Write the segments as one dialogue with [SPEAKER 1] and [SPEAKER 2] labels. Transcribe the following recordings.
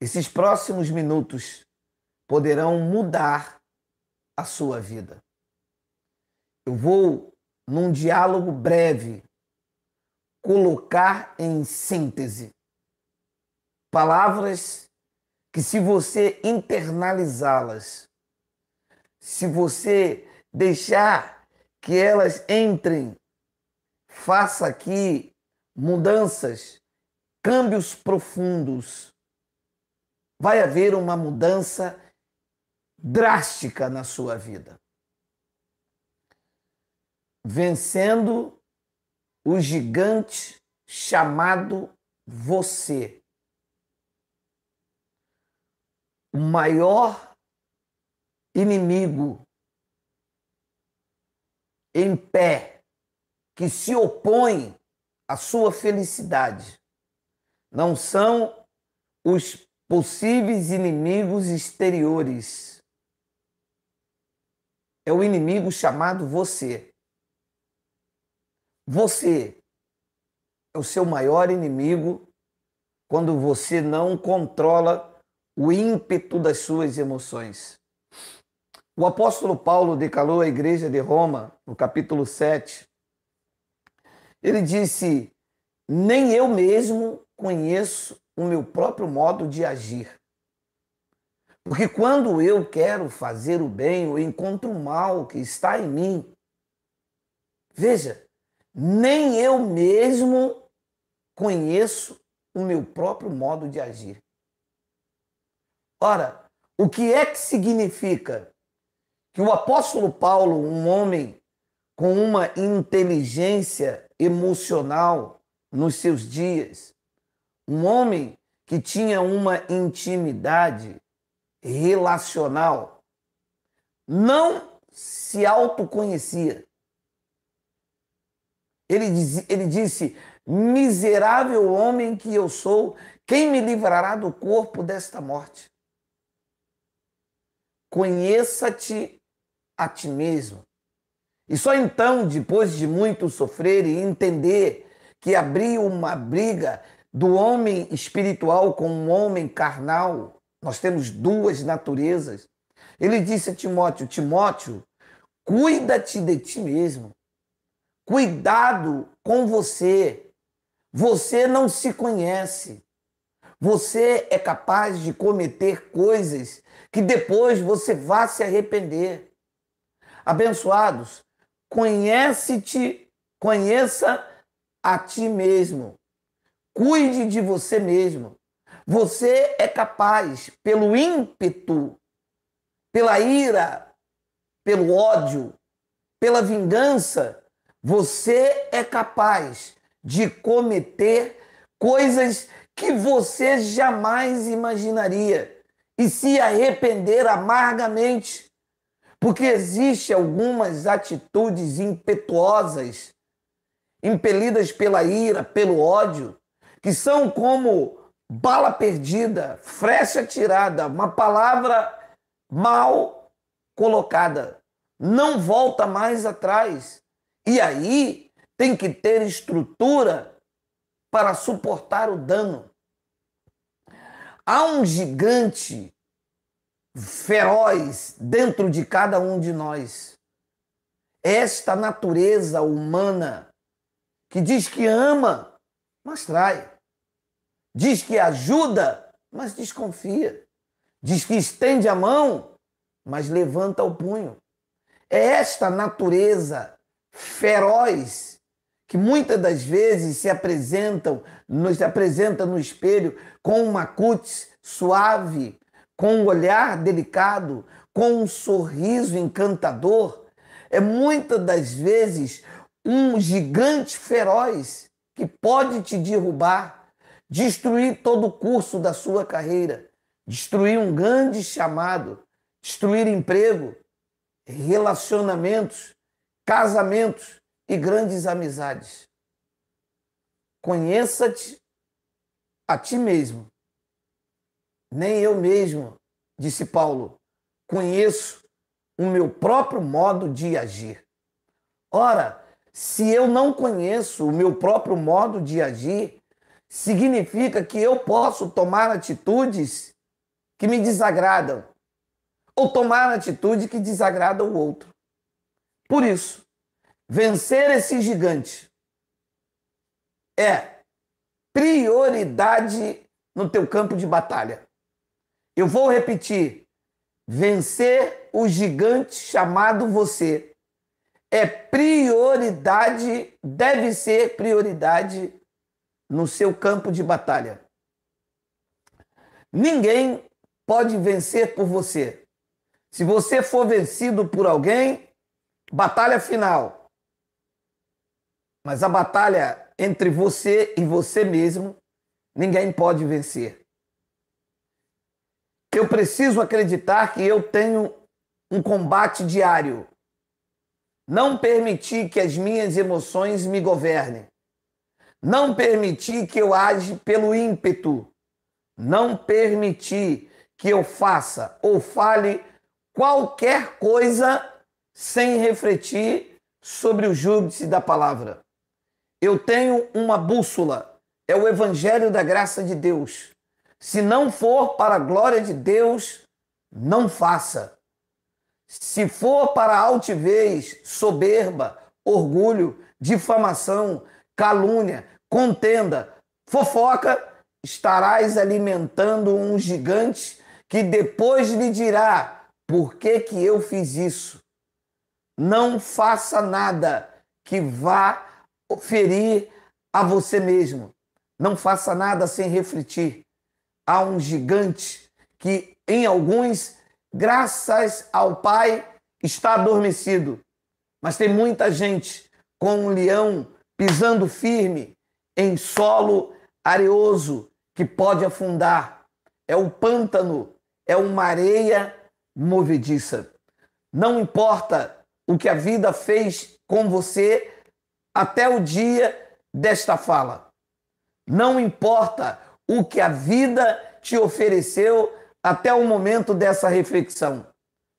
[SPEAKER 1] Esses próximos minutos poderão mudar a sua vida. Eu vou, num diálogo breve, colocar em síntese palavras que, se você internalizá-las, se você deixar que elas entrem, faça aqui mudanças, câmbios profundos vai haver uma mudança drástica na sua vida. Vencendo o gigante chamado você. O maior inimigo em pé que se opõe à sua felicidade não são os possíveis inimigos exteriores. É o inimigo chamado você. Você é o seu maior inimigo quando você não controla o ímpeto das suas emoções. O apóstolo Paulo decalou a igreja de Roma, no capítulo 7, ele disse: Nem eu mesmo conheço o meu próprio modo de agir. Porque quando eu quero fazer o bem, eu encontro o mal que está em mim. Veja, nem eu mesmo conheço o meu próprio modo de agir. Ora, o que é que significa que o apóstolo Paulo, um homem com uma inteligência emocional nos seus dias, um homem que tinha uma intimidade relacional não se autoconhecia. Ele, diz, ele disse: Miserável homem que eu sou, quem me livrará do corpo desta morte? Conheça-te a ti mesmo. E só então, depois de muito sofrer e entender que abriu uma briga do homem espiritual com um homem carnal. Nós temos duas naturezas. Ele disse a Timóteo: Timóteo, cuida-te de ti mesmo. Cuidado com você. Você não se conhece. Você é capaz de cometer coisas que depois você vai se arrepender. Abençoados, conhece-te, conheça a ti mesmo. Cuide de você mesmo. Você é capaz, pelo ímpeto, pela ira, pelo ódio, pela vingança, você é capaz de cometer coisas que você jamais imaginaria e se arrepender amargamente, porque existem algumas atitudes impetuosas, impelidas pela ira, pelo ódio, que são como bala perdida, frecha tirada, uma palavra mal colocada. Não volta mais atrás. E aí tem que ter estrutura para suportar o dano. Há um gigante feroz dentro de cada um de nós. Esta natureza humana que diz que ama, mas trai diz que ajuda, mas desconfia. Diz que estende a mão, mas levanta o punho. É esta natureza feroz que muitas das vezes se apresentam, nos apresenta no espelho com uma cutis suave, com um olhar delicado, com um sorriso encantador, é muitas das vezes um gigante feroz que pode te derrubar, destruir todo o curso da sua carreira, destruir um grande chamado, destruir emprego, relacionamentos, casamentos e grandes amizades. Conheça-te a ti mesmo. Nem eu mesmo, disse Paulo, conheço o meu próprio modo de agir. Ora, se eu não conheço o meu próprio modo de agir, significa que eu posso tomar atitudes que me desagradam ou tomar atitude que desagrada o outro. Por isso, vencer esse gigante é prioridade no teu campo de batalha. Eu vou repetir: vencer o gigante chamado você é prioridade, deve ser prioridade no seu campo de batalha. Ninguém pode vencer por você. Se você for vencido por alguém, batalha final. Mas a batalha entre você e você mesmo, ninguém pode vencer. Eu preciso acreditar que eu tenho um combate diário. Não permitir que as minhas emoções me governem. Não permitir que eu age pelo ímpeto. Não permitir que eu faça ou fale qualquer coisa sem refletir sobre o júdice da palavra. Eu tenho uma bússola, é o evangelho da graça de Deus. Se não for para a glória de Deus, não faça. Se for para altivez, soberba, orgulho, difamação, calúnia, contenda, fofoca, estarás alimentando um gigante que depois lhe dirá: por que, que eu fiz isso? Não faça nada que vá ferir a você mesmo. Não faça nada sem refletir. Há um gigante que, em alguns, graças ao Pai, está adormecido. Mas tem muita gente com um leão pisando firme, em solo areoso que pode afundar. É um pântano, é uma areia movediça. Não importa o que a vida fez com você até o dia desta fala. Não importa o que a vida te ofereceu até o momento dessa reflexão.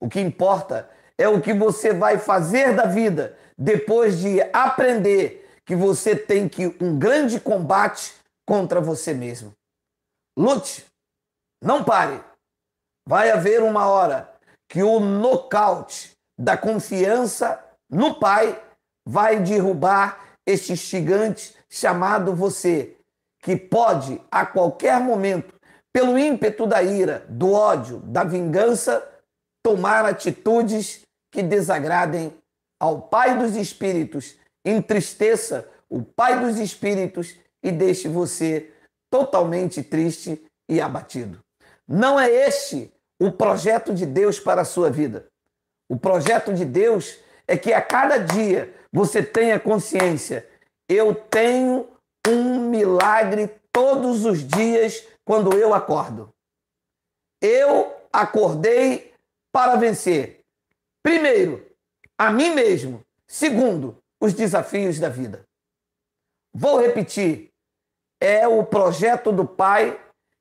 [SPEAKER 1] O que importa é o que você vai fazer da vida depois de aprender que você tem que um grande combate contra você mesmo. Lute, não pare. Vai haver uma hora que o nocaute da confiança no Pai vai derrubar este gigante chamado você, que pode a qualquer momento, pelo ímpeto da ira, do ódio, da vingança, tomar atitudes que desagradem ao Pai dos Espíritos entristeça o Pai dos Espíritos e deixe você totalmente triste e abatido. Não é este o projeto de Deus para a sua vida. O projeto de Deus é que a cada dia você tenha consciência: eu tenho um milagre todos os dias quando eu acordo. Eu acordei para vencer. Primeiro, a mim mesmo. Segundo, os desafios da vida. Vou repetir: é o projeto do Pai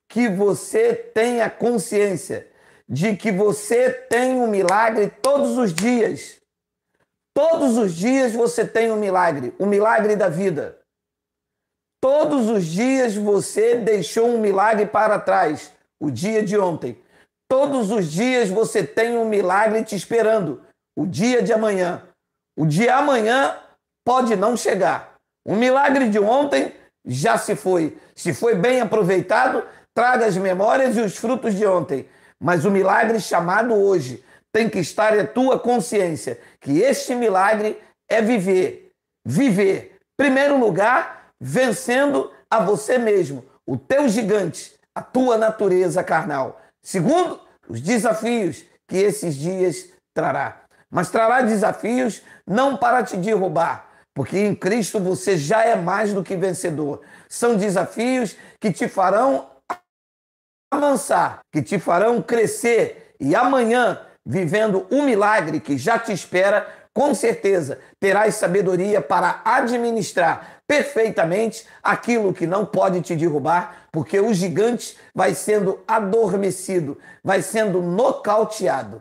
[SPEAKER 1] que você tenha consciência de que você tem um milagre todos os dias. Todos os dias você tem um milagre, o um milagre da vida. Todos os dias você deixou um milagre para trás, o dia de ontem. Todos os dias você tem um milagre te esperando, o dia de amanhã. O de amanhã pode não chegar. O milagre de ontem já se foi. Se foi bem aproveitado, traga as memórias e os frutos de ontem. Mas o milagre chamado hoje tem que estar em é tua consciência que este milagre é viver. Viver, primeiro lugar, vencendo a você mesmo, o teu gigante, a tua natureza carnal. Segundo, os desafios que esses dias trará. Mas trará desafios não para te derrubar, porque em Cristo você já é mais do que vencedor. São desafios que te farão avançar, que te farão crescer e amanhã, vivendo um milagre que já te espera, com certeza terás sabedoria para administrar perfeitamente aquilo que não pode te derrubar, porque o gigante vai sendo adormecido, vai sendo nocauteado.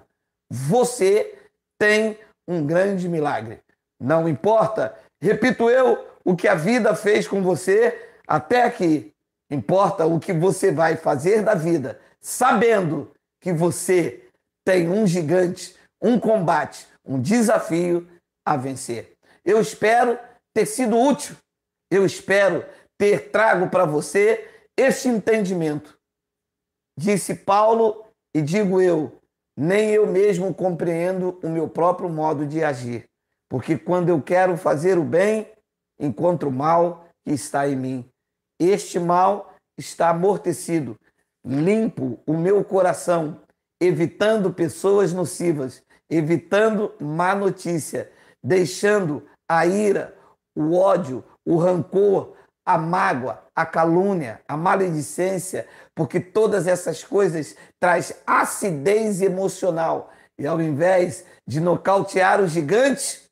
[SPEAKER 1] Você tem um grande milagre. Não importa Repito eu o que a vida fez com você até aqui. Importa o que você vai fazer da vida, sabendo que você tem um gigante, um combate, um desafio a vencer. Eu espero ter sido útil. Eu espero ter trago para você este entendimento. Disse Paulo e digo eu, nem eu mesmo compreendo o meu próprio modo de agir. Porque quando eu quero fazer o bem, encontro o mal que está em mim. Este mal está amortecido. Limpo o meu coração, evitando pessoas nocivas, evitando má notícia, deixando a ira, o ódio, o rancor, a mágoa, a calúnia, a maledicência, porque todas essas coisas traz acidez emocional. E ao invés de nocautear o gigante,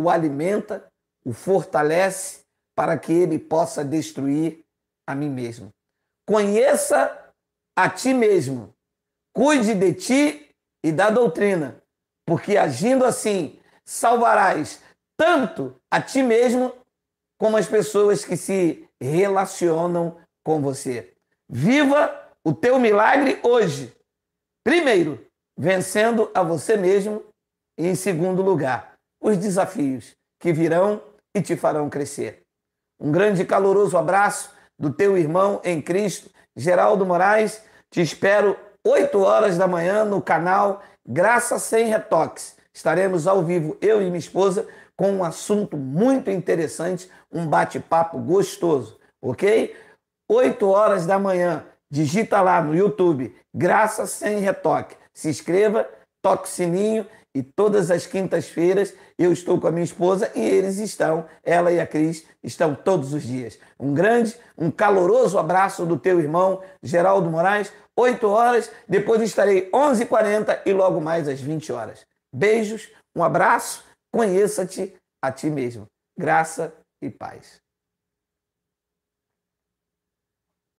[SPEAKER 1] o alimenta, o fortalece, para que ele possa destruir a mim mesmo. Conheça a ti mesmo, cuide de ti e da doutrina, porque agindo assim salvarás tanto a ti mesmo como as pessoas que se relacionam com você. Viva o teu milagre hoje. Primeiro, vencendo a você mesmo, e em segundo lugar, os desafios que virão e te farão crescer. Um grande e caloroso abraço do teu irmão em Cristo, Geraldo Moraes. Te espero 8 horas da manhã no canal Graça Sem Retox Estaremos ao vivo, eu e minha esposa, com um assunto muito interessante, um bate-papo gostoso, ok? 8 horas da manhã, digita lá no YouTube Graça Sem Retoque. Se inscreva, toque o sininho e todas as quintas-feiras eu estou com a minha esposa e eles estão, ela e a Cris, estão todos os dias. Um grande, um caloroso abraço do teu irmão Geraldo Moraes. 8 horas, depois estarei 11h40 e logo mais às 20 horas. Beijos, um abraço, conheça-te a ti mesmo. Graça e paz.